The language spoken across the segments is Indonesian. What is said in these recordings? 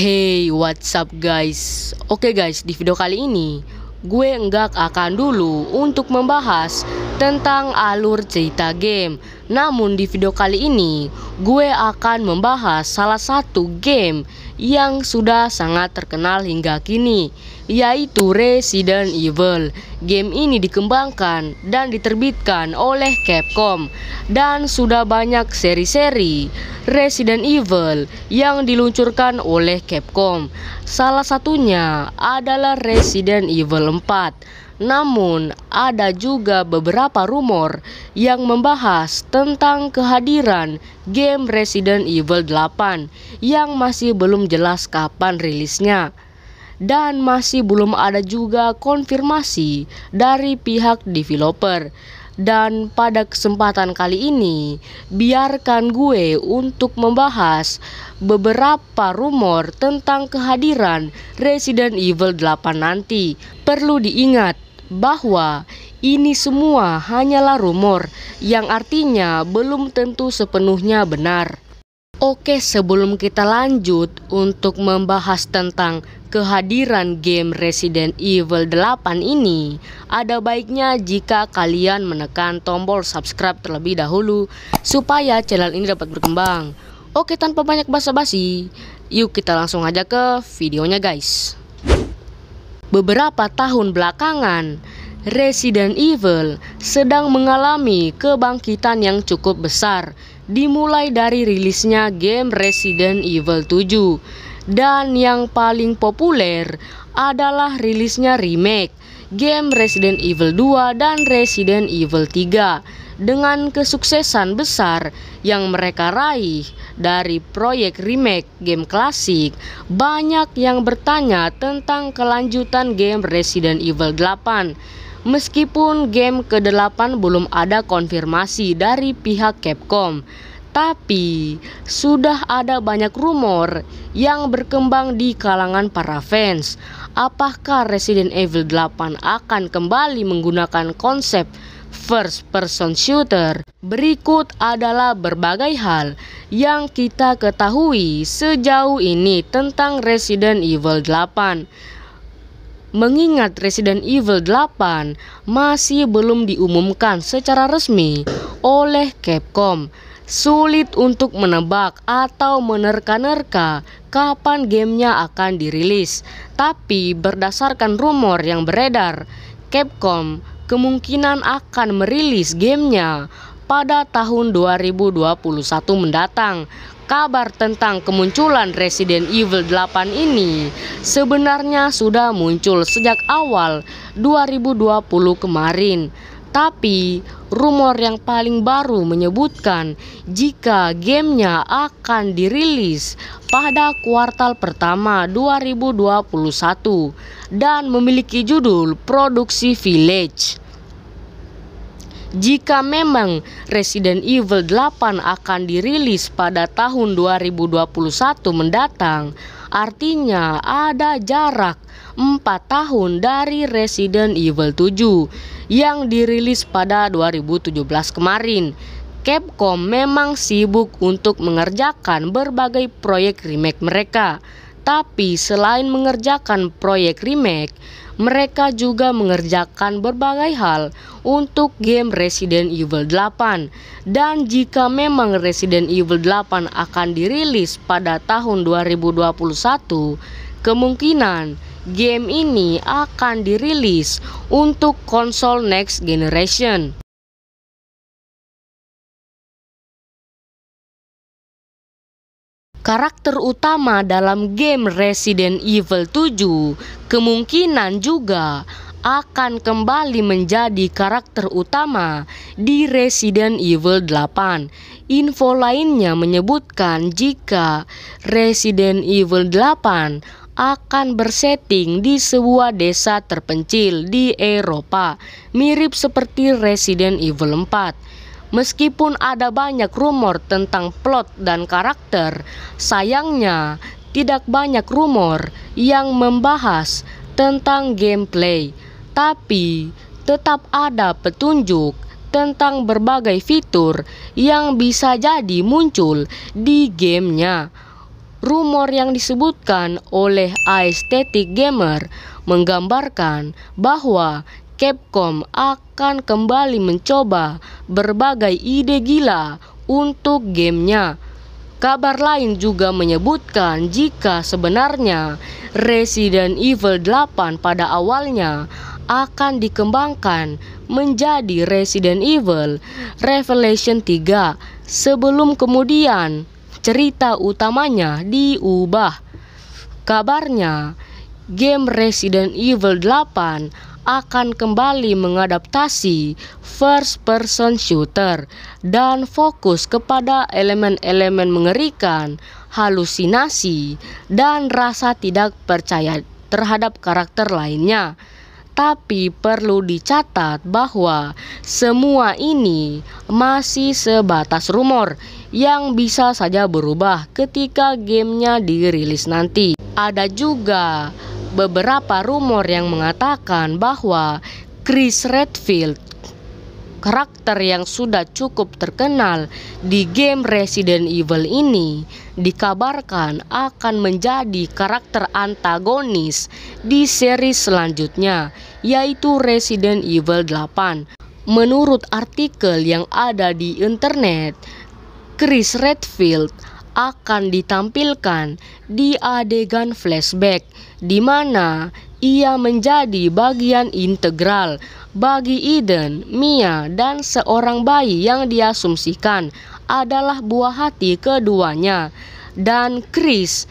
Hey, what's up guys? Oke okay guys, di video kali ini gue enggak akan dulu untuk membahas tentang alur cerita game namun di video kali ini gue akan membahas salah satu game yang sudah sangat terkenal hingga kini yaitu Resident Evil. Game ini dikembangkan dan diterbitkan oleh Capcom dan sudah banyak seri-seri Resident Evil yang diluncurkan oleh Capcom. Salah satunya adalah Resident Evil 4 namun, ada juga beberapa rumor yang membahas tentang kehadiran game Resident Evil 8 yang masih belum jelas kapan rilisnya. Dan masih belum ada juga konfirmasi dari pihak developer. Dan pada kesempatan kali ini, biarkan gue untuk membahas beberapa rumor tentang kehadiran Resident Evil 8 nanti. Perlu diingat, bahwa ini semua hanyalah rumor yang artinya belum tentu sepenuhnya benar. Oke, sebelum kita lanjut untuk membahas tentang kehadiran game Resident Evil 8 ini, ada baiknya jika kalian menekan tombol subscribe terlebih dahulu supaya channel ini dapat berkembang. Oke, tanpa banyak basa-basi, yuk kita langsung aja ke videonya guys beberapa tahun belakangan, Resident Evil sedang mengalami kebangkitan yang cukup besar dimulai dari rilisnya game Resident Evil 7 dan yang paling populer adalah rilisnya remake game Resident Evil 2 dan Resident Evil 3 dengan kesuksesan besar yang mereka raih dari proyek remake game klasik banyak yang bertanya tentang kelanjutan game Resident Evil 8 Meskipun game ke-8 belum ada konfirmasi dari pihak Capcom, tapi sudah ada banyak rumor yang berkembang di kalangan para fans. Apakah Resident Evil 8 akan kembali menggunakan konsep first person shooter? Berikut adalah berbagai hal yang kita ketahui sejauh ini tentang Resident Evil 8. Mengingat Resident Evil 8 masih belum diumumkan secara resmi oleh Capcom. Sulit untuk menebak atau menerka-nerka kapan gamenya akan dirilis. Tapi berdasarkan rumor yang beredar, Capcom kemungkinan akan merilis gamenya pada tahun 2021 mendatang. Kabar tentang kemunculan Resident Evil 8 ini sebenarnya sudah muncul sejak awal 2020 kemarin. Tapi rumor yang paling baru menyebutkan jika gamenya akan dirilis pada kuartal pertama 2021 dan memiliki judul Produksi Village. Jika memang Resident Evil 8 akan dirilis pada tahun 2021 mendatang, Artinya ada jarak 4 tahun dari Resident Evil 7 yang dirilis pada 2017 kemarin. Capcom memang sibuk untuk mengerjakan berbagai proyek remake mereka. Tapi selain mengerjakan proyek remake, mereka juga mengerjakan berbagai hal untuk game Resident Evil 8. Dan jika memang Resident Evil 8 akan dirilis pada tahun 2021, kemungkinan game ini akan dirilis untuk konsol next generation. karakter utama dalam game Resident Evil 7 kemungkinan juga akan kembali menjadi karakter utama di Resident Evil 8. Info lainnya menyebutkan jika Resident Evil 8 akan bersetting di sebuah desa terpencil di Eropa, mirip seperti Resident Evil 4. Meskipun ada banyak rumor tentang plot dan karakter, sayangnya tidak banyak rumor yang membahas tentang gameplay, tapi tetap ada petunjuk tentang berbagai fitur yang bisa jadi muncul di gamenya. Rumor yang disebutkan oleh Aesthetic Gamer menggambarkan bahwa Capcom akan kembali mencoba berbagai ide gila untuk gamenya. Kabar lain juga menyebutkan jika sebenarnya Resident Evil 8 pada awalnya akan dikembangkan menjadi Resident Evil Revelation 3 sebelum kemudian cerita utamanya diubah. Kabarnya, game Resident Evil 8 akan kembali mengadaptasi first person shooter dan fokus kepada elemen-elemen mengerikan, halusinasi, dan rasa tidak percaya terhadap karakter lainnya. Tapi perlu dicatat bahwa semua ini masih sebatas rumor yang bisa saja berubah ketika gamenya dirilis nanti. Ada juga beberapa rumor yang mengatakan bahwa Chris Redfield karakter yang sudah cukup terkenal di game Resident Evil ini dikabarkan akan menjadi karakter antagonis di seri selanjutnya yaitu Resident Evil 8. Menurut artikel yang ada di internet, Chris Redfield akan ditampilkan di adegan flashback di mana ia menjadi bagian integral bagi Eden, Mia, dan seorang bayi yang diasumsikan adalah buah hati keduanya. Dan Chris,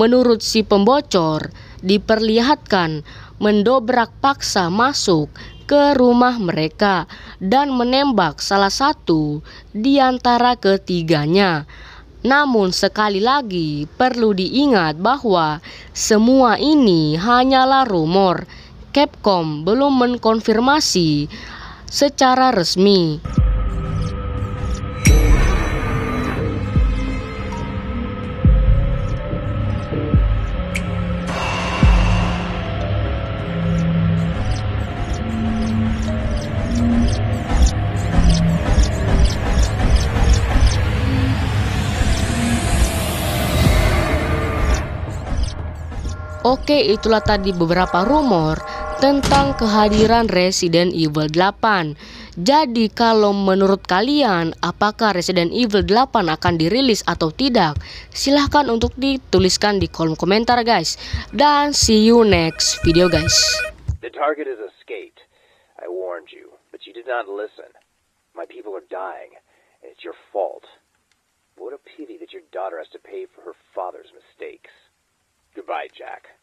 menurut si pembocor, diperlihatkan mendobrak paksa masuk ke rumah mereka dan menembak salah satu di antara ketiganya. Namun sekali lagi perlu diingat bahwa semua ini hanyalah rumor. Capcom belum mengkonfirmasi secara resmi. Oke, itulah tadi beberapa rumor tentang kehadiran Resident Evil 8. Jadi kalau menurut kalian apakah Resident Evil 8 akan dirilis atau tidak? Silahkan untuk dituliskan di kolom komentar guys. Dan see you next video guys. The target is escaped. I warned you, but you did not listen. My people are dying. and It's your fault. What a pity that your daughter has to pay for her father's mistakes. Goodbye, Jack.